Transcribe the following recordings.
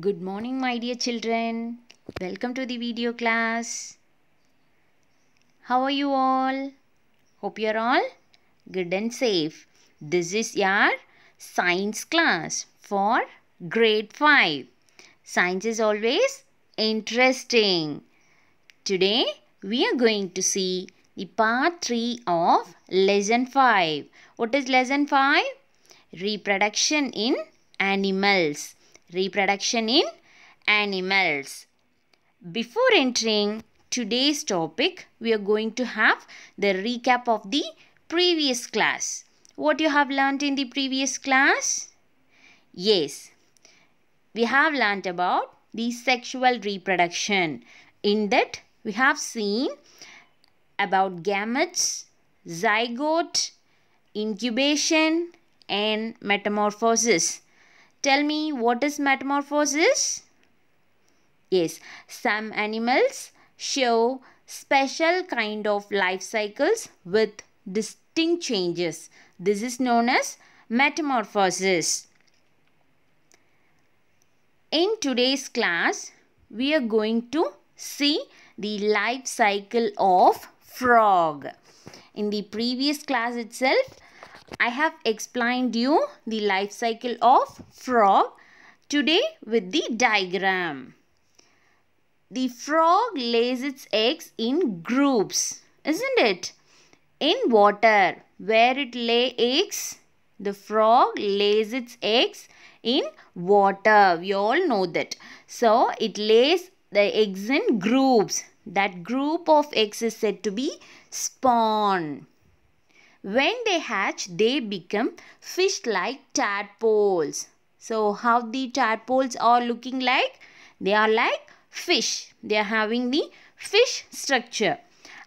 Good morning my dear children. Welcome to the video class. How are you all? Hope you are all good and safe. This is your science class for grade 5. Science is always interesting. Today we are going to see the part 3 of lesson 5. What is lesson 5? Reproduction in animals reproduction in animals. Before entering today's topic, we are going to have the recap of the previous class. What you have learnt in the previous class? Yes, we have learnt about the sexual reproduction. In that, we have seen about gametes, zygote, incubation and metamorphosis. Tell me what is metamorphosis? Yes, some animals show special kind of life cycles with distinct changes. This is known as metamorphosis. In today's class, we are going to see the life cycle of frog. In the previous class itself, I have explained you the life cycle of frog today with the diagram. The frog lays its eggs in groups, isn't it? In water, where it lay eggs, the frog lays its eggs in water. We all know that. So, it lays the eggs in groups. That group of eggs is said to be spawn. When they hatch, they become fish-like tadpoles. So how the tadpoles are looking like? They are like fish. They are having the fish structure.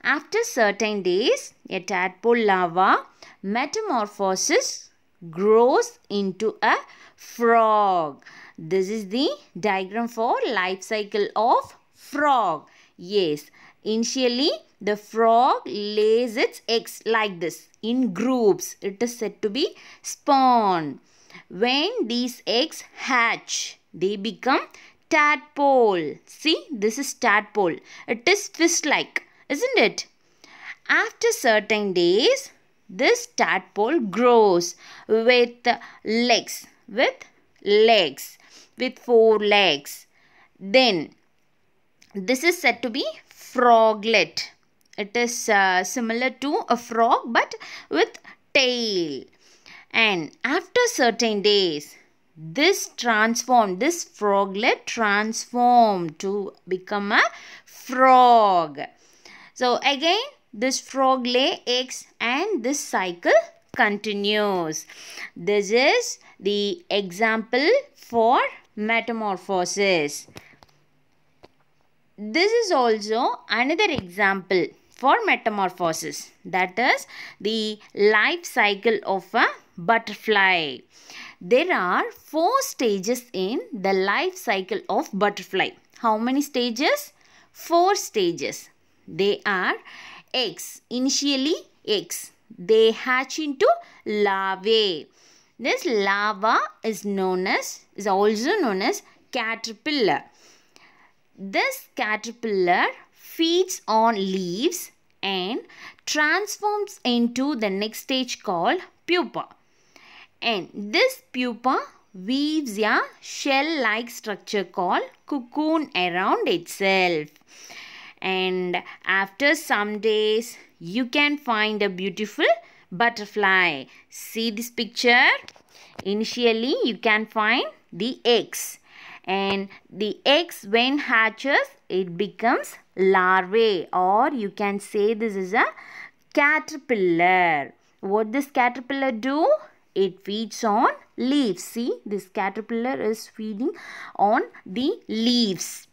After certain days, a tadpole larva metamorphoses grows into a frog. This is the diagram for life cycle of frog. Yes, Initially, the frog lays its eggs like this in groups. It is said to be spawn. When these eggs hatch, they become tadpole. See, this is tadpole. It is fish-like, isn't it? After certain days, this tadpole grows with legs, with legs, with four legs. Then, this is said to be froglet. It is uh, similar to a frog but with tail. And after certain days, this transformed, this froglet transformed to become a frog. So again, this frog lay eggs and this cycle continues. This is the example for metamorphosis. This is also another example for metamorphosis that is the life cycle of a butterfly. There are four stages in the life cycle of butterfly. How many stages? Four stages. They are eggs. Initially eggs. They hatch into larvae. This larva is known as is also known as caterpillar. This caterpillar feeds on leaves and transforms into the next stage called pupa. And this pupa weaves a shell-like structure called cocoon around itself. And after some days, you can find a beautiful butterfly. See this picture? Initially, you can find the eggs and the eggs when hatches it becomes larvae or you can say this is a caterpillar. What this caterpillar do? It feeds on leaves. See this caterpillar is feeding on the leaves.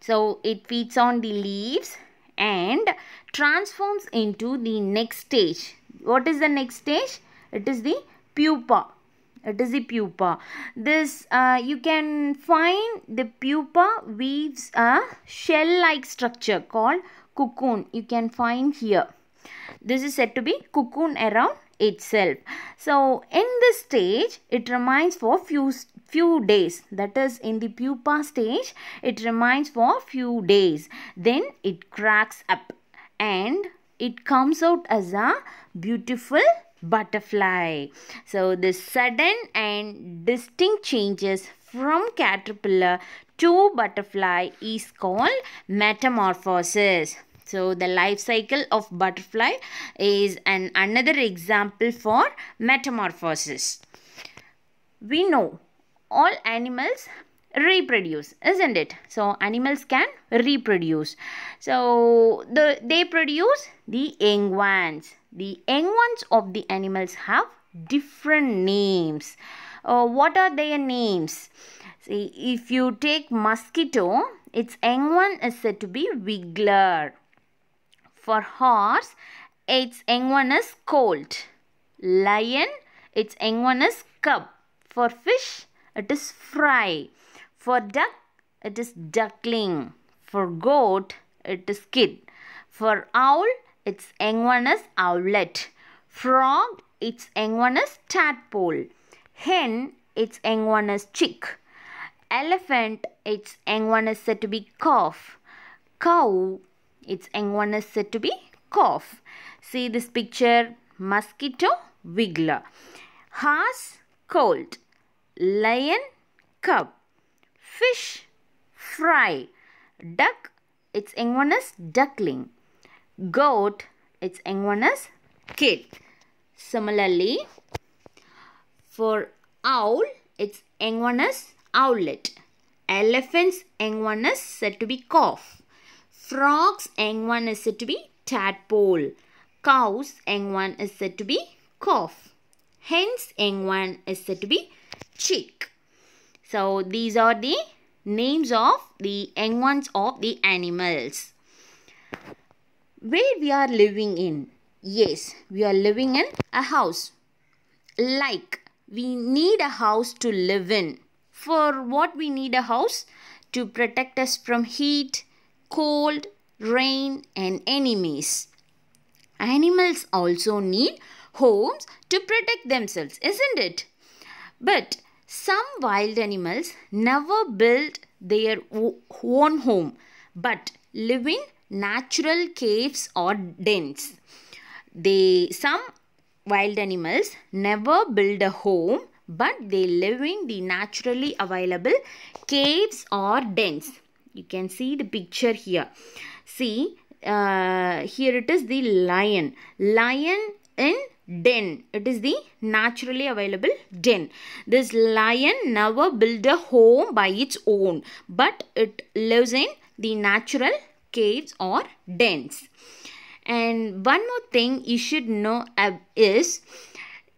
So it feeds on the leaves and transforms into the next stage. What is the next stage? It is the pupa the pupa. This uh, you can find the pupa weaves a shell-like structure called cocoon. You can find here. This is said to be cocoon around itself. So in this stage, it remains for few few days. That is in the pupa stage, it remains for few days. Then it cracks up and it comes out as a beautiful butterfly. So the sudden and distinct changes from caterpillar to butterfly is called metamorphosis. So the life cycle of butterfly is an another example for metamorphosis. We know all animals reproduce isn't it so animals can reproduce so the they produce the young ones the young ones of the animals have different names. Uh, what are their names? See, if you take mosquito, its young one is said to be wiggler. For horse, its young one is colt. Lion, its young one is cub. For fish, it is fry. For duck, it is duckling. For goat, it is kid. For owl, its young outlet. Frog, its young tadpole. Hen, its young chick. Elephant, its young said to be calf. Cow, its young said to be cough. See this picture, mosquito, wiggler. Horse, cold. Lion, cub. Fish, fry. Duck, its young duckling goat, its young one is kid. Similarly, for owl, its young one is owlet. Elephant's young one is said to be calf. Frog's young one is said to be tadpole. Cow's young one is said to be calf. Hen's young one is said to be chick. So these are the names of the young ones of the animals where we are living in. Yes, we are living in a house. Like we need a house to live in. For what we need a house? To protect us from heat, cold, rain and enemies. Animals also need homes to protect themselves, isn't it? But some wild animals never build their own home but live in natural caves or dens. They some wild animals never build a home but they live in the naturally available caves or dens. You can see the picture here. See, uh, here it is the lion. Lion in den. It is the naturally available den. This lion never built a home by its own but it lives in the natural caves or dens. And one more thing you should know is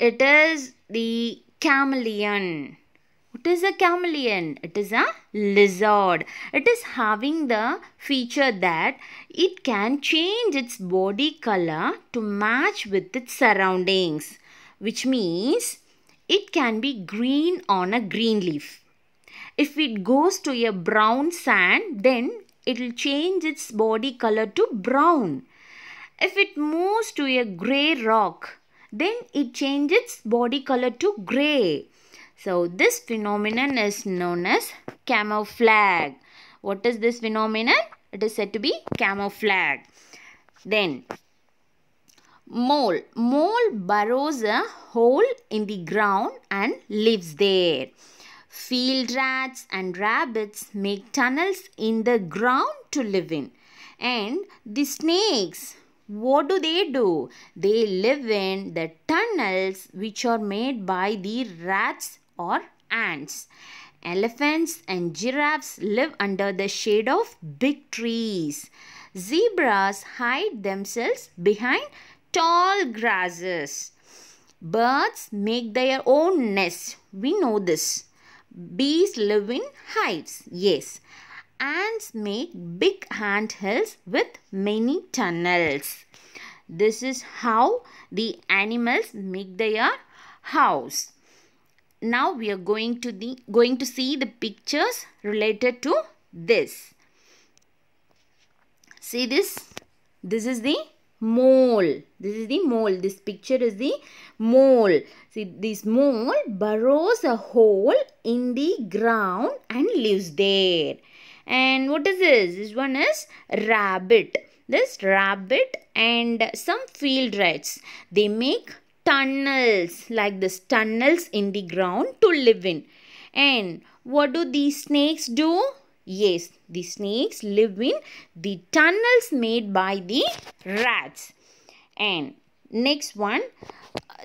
it is the chameleon. What is a chameleon? It is a lizard. It is having the feature that it can change its body color to match with its surroundings, which means it can be green on a green leaf. If it goes to a brown sand, then it will change its body color to brown. If it moves to a grey rock, then it changes its body color to grey. So this phenomenon is known as camouflage. What is this phenomenon? It is said to be camouflage. Then mole. Mole burrows a hole in the ground and lives there. Field rats and rabbits make tunnels in the ground to live in. And the snakes, what do they do? They live in the tunnels which are made by the rats or ants. Elephants and giraffes live under the shade of big trees. Zebras hide themselves behind tall grasses. Birds make their own nests. We know this. Bees live in hives, yes. Ants make big anthills with many tunnels. This is how the animals make their house. Now we are going to the going to see the pictures related to this. See this? This is the mole. This is the mole. This picture is the mole. See, this mole burrows a hole in the ground and lives there. And what is this? This one is rabbit. This rabbit and some field rats. They make tunnels like this tunnels in the ground to live in. And what do these snakes do? Yes, the snakes live in the tunnels made by the rats. And next one,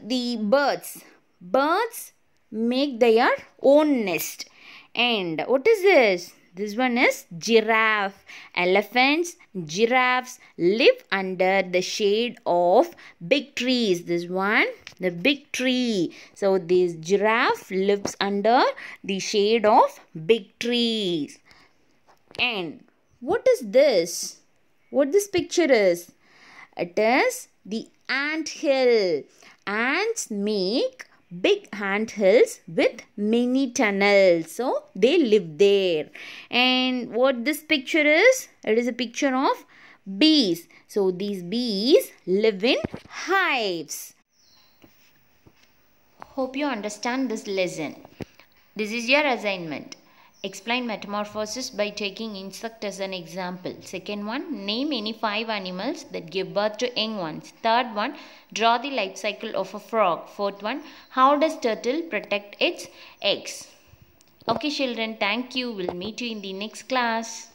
the birds. Birds make their own nest. And what is this? This one is giraffe. Elephants, giraffes live under the shade of big trees. This one, the big tree. So this giraffe lives under the shade of big trees. And What is this? What this picture is? It is the ant hill. Ants make big ant hills with many tunnels. So they live there. And what this picture is? It is a picture of bees. So these bees live in hives. Hope you understand this lesson. This is your assignment. Explain metamorphosis by taking insect as an example. Second one, name any five animals that give birth to young ones. Third one, draw the life cycle of a frog. Fourth one, how does turtle protect its eggs? Okay children, thank you. We'll meet you in the next class.